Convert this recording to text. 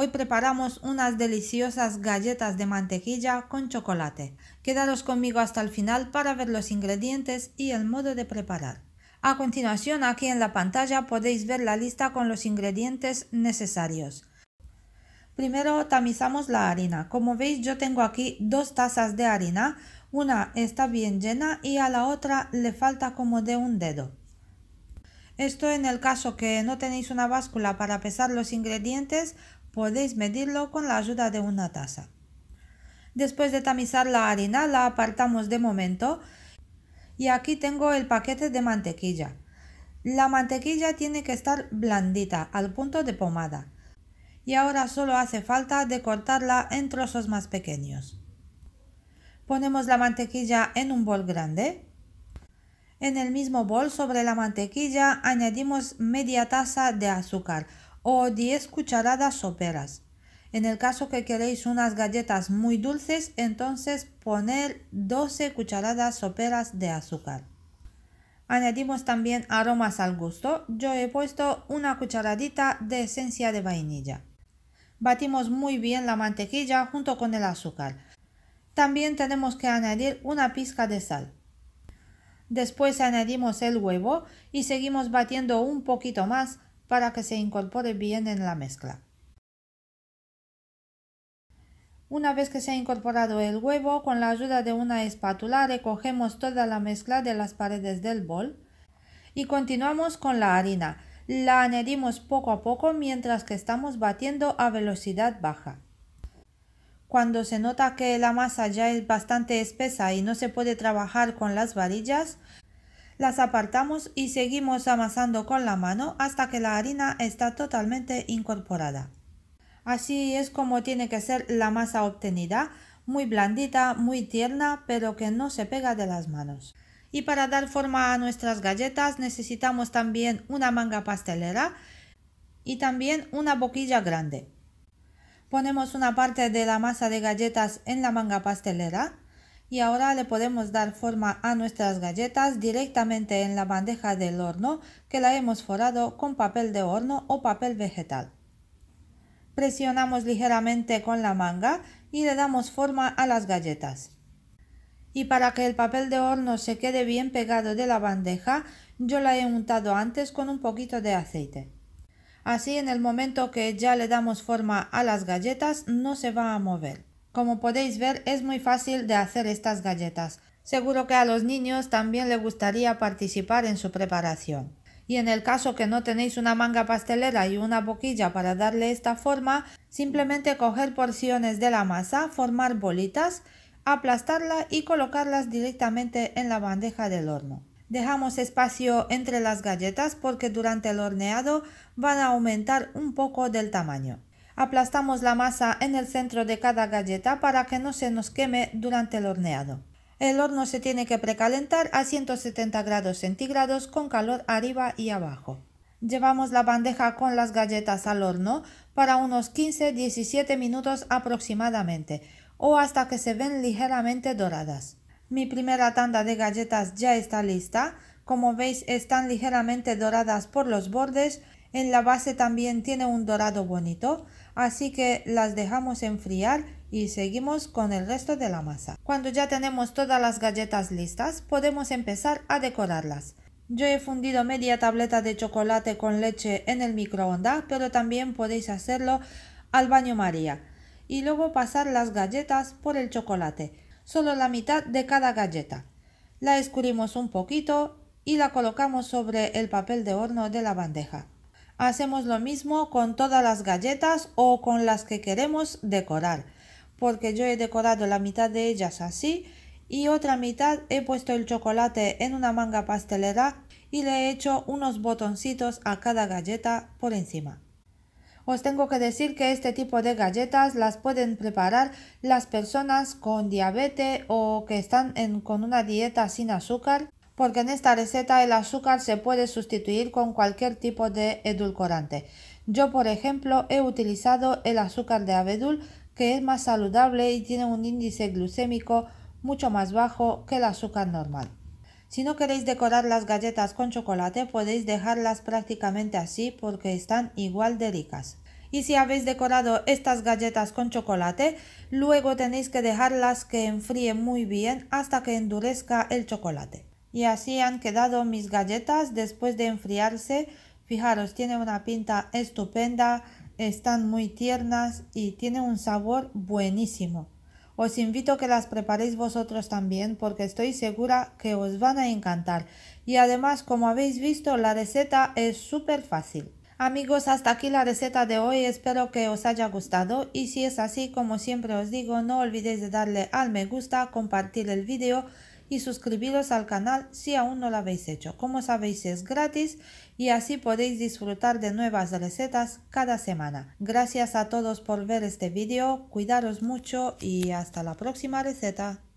Hoy preparamos unas deliciosas galletas de mantequilla con chocolate. Quedaros conmigo hasta el final para ver los ingredientes y el modo de preparar. A continuación aquí en la pantalla podéis ver la lista con los ingredientes necesarios. Primero tamizamos la harina. Como veis yo tengo aquí dos tazas de harina. Una está bien llena y a la otra le falta como de un dedo. Esto en el caso que no tenéis una báscula para pesar los ingredientes Podéis medirlo con la ayuda de una taza. Después de tamizar la harina, la apartamos de momento y aquí tengo el paquete de mantequilla. La mantequilla tiene que estar blandita, al punto de pomada. Y ahora solo hace falta cortarla en trozos más pequeños. Ponemos la mantequilla en un bol grande. En el mismo bol sobre la mantequilla añadimos media taza de azúcar o 10 cucharadas soperas. En el caso que queréis unas galletas muy dulces, entonces poner 12 cucharadas soperas de azúcar. Añadimos también aromas al gusto. Yo he puesto una cucharadita de esencia de vainilla. Batimos muy bien la mantequilla junto con el azúcar. También tenemos que añadir una pizca de sal. Después añadimos el huevo y seguimos batiendo un poquito más para que se incorpore bien en la mezcla. Una vez que se ha incorporado el huevo, con la ayuda de una espátula recogemos toda la mezcla de las paredes del bol y continuamos con la harina. La añadimos poco a poco mientras que estamos batiendo a velocidad baja. Cuando se nota que la masa ya es bastante espesa y no se puede trabajar con las varillas, las apartamos y seguimos amasando con la mano hasta que la harina está totalmente incorporada. Así es como tiene que ser la masa obtenida, muy blandita, muy tierna, pero que no se pega de las manos. Y para dar forma a nuestras galletas necesitamos también una manga pastelera y también una boquilla grande. Ponemos una parte de la masa de galletas en la manga pastelera y ahora le podemos dar forma a nuestras galletas directamente en la bandeja del horno que la hemos forrado con papel de horno o papel vegetal. Presionamos ligeramente con la manga y le damos forma a las galletas. Y para que el papel de horno se quede bien pegado de la bandeja, yo la he untado antes con un poquito de aceite. Así en el momento que ya le damos forma a las galletas no se va a mover. Como podéis ver es muy fácil de hacer estas galletas. Seguro que a los niños también les gustaría participar en su preparación. Y en el caso que no tenéis una manga pastelera y una boquilla para darle esta forma, simplemente coger porciones de la masa, formar bolitas, aplastarla y colocarlas directamente en la bandeja del horno. Dejamos espacio entre las galletas porque durante el horneado van a aumentar un poco del tamaño. Aplastamos la masa en el centro de cada galleta para que no se nos queme durante el horneado. El horno se tiene que precalentar a 170 grados centígrados con calor arriba y abajo. Llevamos la bandeja con las galletas al horno para unos 15-17 minutos aproximadamente o hasta que se ven ligeramente doradas. Mi primera tanda de galletas ya está lista. Como veis están ligeramente doradas por los bordes. En la base también tiene un dorado bonito así que las dejamos enfriar y seguimos con el resto de la masa. Cuando ya tenemos todas las galletas listas, podemos empezar a decorarlas. Yo he fundido media tableta de chocolate con leche en el microondas, pero también podéis hacerlo al baño maría y luego pasar las galletas por el chocolate, solo la mitad de cada galleta. La escurrimos un poquito y la colocamos sobre el papel de horno de la bandeja. Hacemos lo mismo con todas las galletas o con las que queremos decorar, porque yo he decorado la mitad de ellas así y otra mitad he puesto el chocolate en una manga pastelera y le he hecho unos botoncitos a cada galleta por encima. Os tengo que decir que este tipo de galletas las pueden preparar las personas con diabetes o que están con una dieta sin azúcar porque en esta receta el azúcar se puede sustituir con cualquier tipo de edulcorante. Yo, por ejemplo, he utilizado el azúcar de abedul, que es más saludable y tiene un índice glucémico mucho más bajo que el azúcar normal. Si no queréis decorar las galletas con chocolate, podéis dejarlas prácticamente así porque están igual de ricas. Y si habéis decorado estas galletas con chocolate, luego tenéis que dejarlas que enfríen muy bien hasta que endurezca el chocolate. Y así han quedado mis galletas después de enfriarse. Fijaros, tiene una pinta estupenda, están muy tiernas y tiene un sabor buenísimo. Os invito a que las preparéis vosotros también porque estoy segura que os van a encantar. Y además, como habéis visto, la receta es súper fácil. Amigos, hasta aquí la receta de hoy, espero que os haya gustado y si es así, como siempre os digo, no olvidéis de darle al me gusta, compartir el vídeo y suscribiros al canal si aún no lo habéis hecho. Como sabéis es gratis y así podéis disfrutar de nuevas recetas cada semana. Gracias a todos por ver este vídeo, cuidaros mucho y hasta la próxima receta.